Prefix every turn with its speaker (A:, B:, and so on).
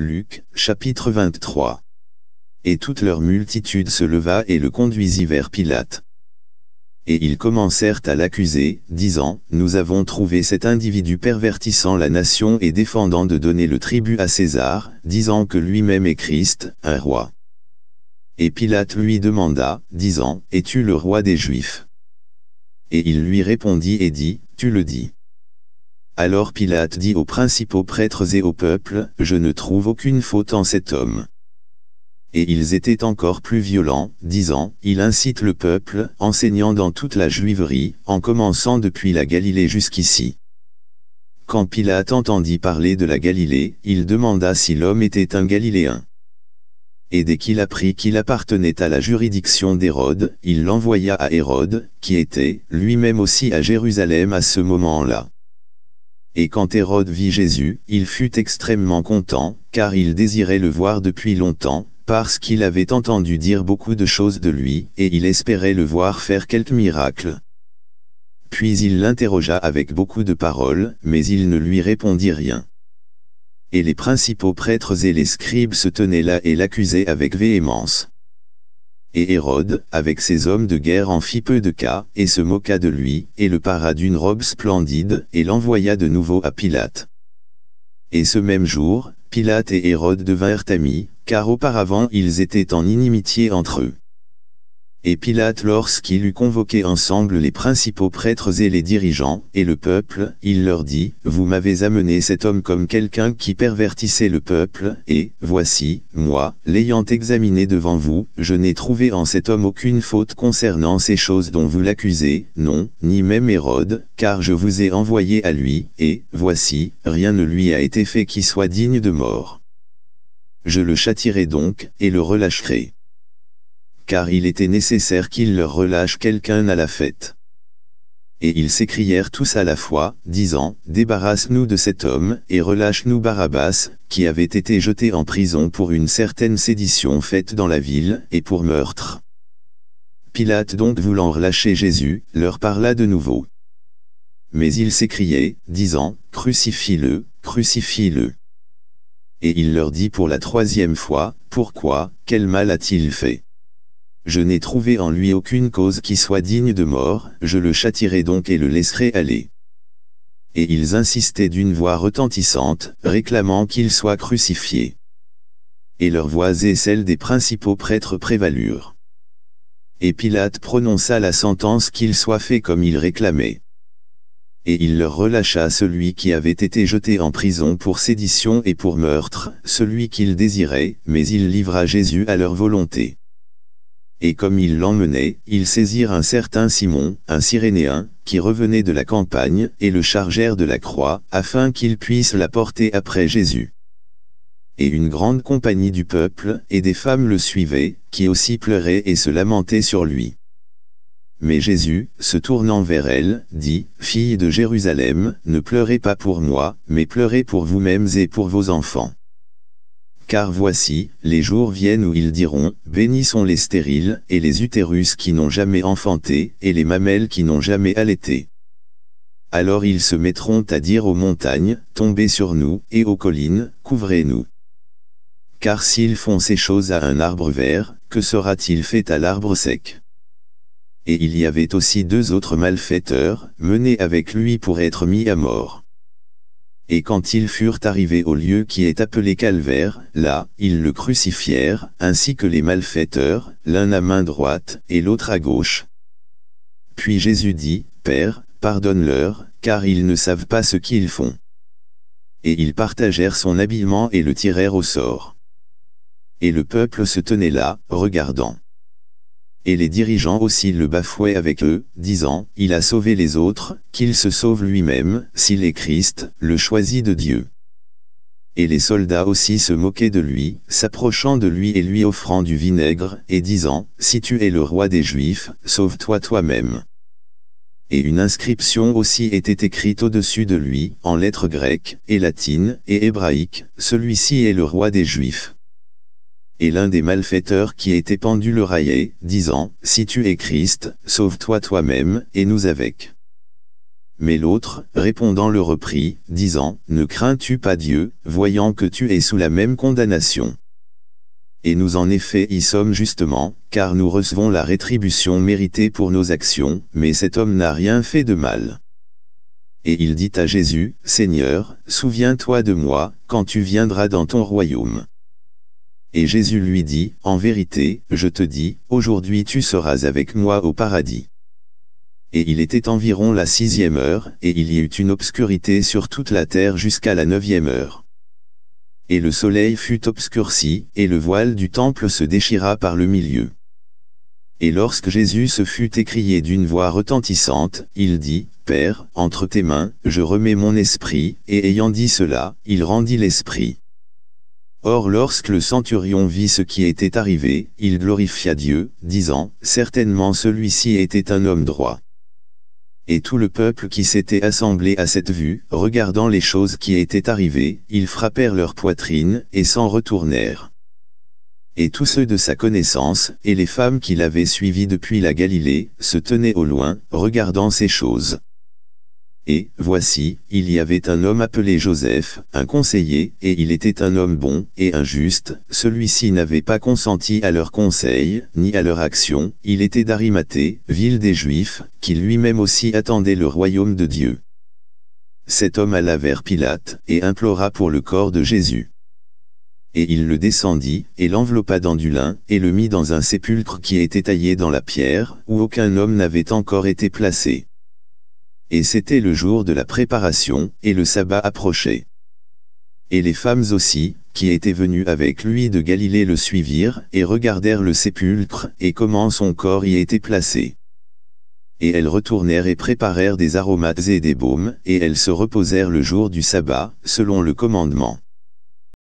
A: Luc, chapitre 23. Et toute leur multitude se leva et le conduisit vers Pilate. Et ils commencèrent à l'accuser, disant, Nous avons trouvé cet individu pervertissant la nation et défendant de donner le tribut à César, disant que lui-même est Christ, un roi. Et Pilate lui demanda, disant, Es-tu le roi des Juifs Et il lui répondit et dit, Tu le dis. Alors Pilate dit aux principaux prêtres et au peuple, « Je ne trouve aucune faute en cet homme. » Et ils étaient encore plus violents, disant, « Il incite le peuple, enseignant dans toute la juiverie, en commençant depuis la Galilée jusqu'ici. » Quand Pilate entendit parler de la Galilée, il demanda si l'homme était un Galiléen. Et dès qu'il apprit qu'il appartenait à la juridiction d'Hérode, il l'envoya à Hérode, qui était, lui-même aussi à Jérusalem à ce moment-là. Et quand Hérode vit Jésus, il fut extrêmement content, car il désirait le voir depuis longtemps, parce qu'il avait entendu dire beaucoup de choses de lui, et il espérait le voir faire quelque miracle. Puis il l'interrogea avec beaucoup de paroles, mais il ne lui répondit rien. Et les principaux prêtres et les scribes se tenaient là et l'accusaient avec véhémence et Hérode, avec ses hommes de guerre en fit peu de cas, et se moqua de lui, et le para d'une robe splendide, et l'envoya de nouveau à Pilate. Et ce même jour, Pilate et Hérode devinrent amis, car auparavant ils étaient en inimitié entre eux et Pilate lorsqu'il eut convoqué ensemble les principaux prêtres et les dirigeants, et le peuple, il leur dit, « Vous m'avez amené cet homme comme quelqu'un qui pervertissait le peuple, et, voici, moi, l'ayant examiné devant vous, je n'ai trouvé en cet homme aucune faute concernant ces choses dont vous l'accusez, non, ni même Hérode, car je vous ai envoyé à lui, et, voici, rien ne lui a été fait qui soit digne de mort. Je le châtirai donc, et le relâcherai. » car il était nécessaire qu'il leur relâche quelqu'un à la fête. Et ils s'écrièrent tous à la fois, disant, Débarrasse-nous de cet homme, et relâche-nous Barabbas, qui avait été jeté en prison pour une certaine sédition faite dans la ville, et pour meurtre. Pilate donc voulant relâcher Jésus, leur parla de nouveau. Mais ils s'écriaient, disant, Crucifie-le, crucifie-le. Et il leur dit pour la troisième fois, Pourquoi, quel mal a-t-il fait je n'ai trouvé en lui aucune cause qui soit digne de mort, je le châtirai donc et le laisserai aller. Et ils insistaient d'une voix retentissante, réclamant qu'il soit crucifié. Et leurs voix et celles des principaux prêtres prévalurent. Et Pilate prononça la sentence qu'il soit fait comme il réclamait et il leur relâcha celui qui avait été jeté en prison pour sédition et pour meurtre, celui qu'il désirait, mais il livra Jésus à leur volonté et comme ils l'emmenaient, ils saisirent un certain Simon, un Cyrénéen, qui revenait de la campagne, et le chargèrent de la croix, afin qu'il puisse la porter après Jésus. Et une grande compagnie du peuple et des femmes le suivaient, qui aussi pleuraient et se lamentaient sur lui. Mais Jésus, se tournant vers elle, dit, « Fille de Jérusalem, ne pleurez pas pour moi, mais pleurez pour vous-mêmes et pour vos enfants. » Car voici, les jours viennent où ils diront, bénis sont les stériles, et les utérus qui n'ont jamais enfanté, et les mamelles qui n'ont jamais allaité. Alors ils se mettront à dire aux montagnes, tombez sur nous, et aux collines, couvrez-nous. Car s'ils font ces choses à un arbre vert, que sera-t-il fait à l'arbre sec Et il y avait aussi deux autres malfaiteurs, menés avec lui pour être mis à mort. Et quand ils furent arrivés au lieu qui est appelé Calvaire, là, ils le crucifièrent, ainsi que les malfaiteurs, l'un à main droite et l'autre à gauche. Puis Jésus dit, Père, pardonne-leur, car ils ne savent pas ce qu'ils font. Et ils partagèrent son habillement et le tirèrent au sort. Et le peuple se tenait là, regardant et les dirigeants aussi le bafouaient avec eux, disant « Il a sauvé les autres, qu'il se sauve lui-même, s'il est Christ, le choisi de Dieu. » Et les soldats aussi se moquaient de lui, s'approchant de lui et lui offrant du vinaigre, et disant « Si tu es le roi des Juifs, sauve-toi toi-même. » Et une inscription aussi était écrite au-dessus de lui, en lettres grecques, et latines, et hébraïques, « Celui-ci est le roi des Juifs. » et l'un des malfaiteurs qui était pendu le raillait, disant, Si tu es Christ, sauve-toi toi-même, et nous avec. Mais l'autre, répondant le reprit, disant, Ne crains-tu pas Dieu, voyant que tu es sous la même condamnation Et nous en effet y sommes justement, car nous recevons la rétribution méritée pour nos actions, mais cet homme n'a rien fait de mal. Et il dit à Jésus, Seigneur, souviens-toi de moi, quand tu viendras dans ton royaume. Et Jésus lui dit, En vérité, je te dis, aujourd'hui tu seras avec moi au paradis. Et il était environ la sixième heure, et il y eut une obscurité sur toute la terre jusqu'à la neuvième heure. Et le soleil fut obscurci, et le voile du temple se déchira par le milieu. Et lorsque Jésus se fut écrié d'une voix retentissante, il dit, Père, entre tes mains, je remets mon esprit, et ayant dit cela, il rendit l'esprit. Or lorsque le centurion vit ce qui était arrivé, il glorifia Dieu, disant, Certainement celui-ci était un homme droit. Et tout le peuple qui s'était assemblé à cette vue, regardant les choses qui étaient arrivées, ils frappèrent leur poitrine, et s'en retournèrent. Et tous ceux de sa connaissance, et les femmes qui l'avaient suivi depuis la Galilée, se tenaient au loin, regardant ces choses. Et, voici, il y avait un homme appelé Joseph, un conseiller, et il était un homme bon, et injuste, celui-ci n'avait pas consenti à leurs conseils, ni à leur action, il était d'Arimathée, ville des Juifs, qui lui-même aussi attendait le royaume de Dieu. Cet homme alla vers Pilate, et implora pour le corps de Jésus. Et il le descendit, et l'enveloppa dans du lin, et le mit dans un sépulcre qui était taillé dans la pierre, où aucun homme n'avait encore été placé et c'était le jour de la préparation, et le sabbat approchait. Et les femmes aussi, qui étaient venues avec lui de Galilée le suivirent, et regardèrent le sépulcre, et comment son corps y était placé. Et elles retournèrent et préparèrent des aromates et des baumes, et elles se reposèrent le jour du sabbat, selon le commandement.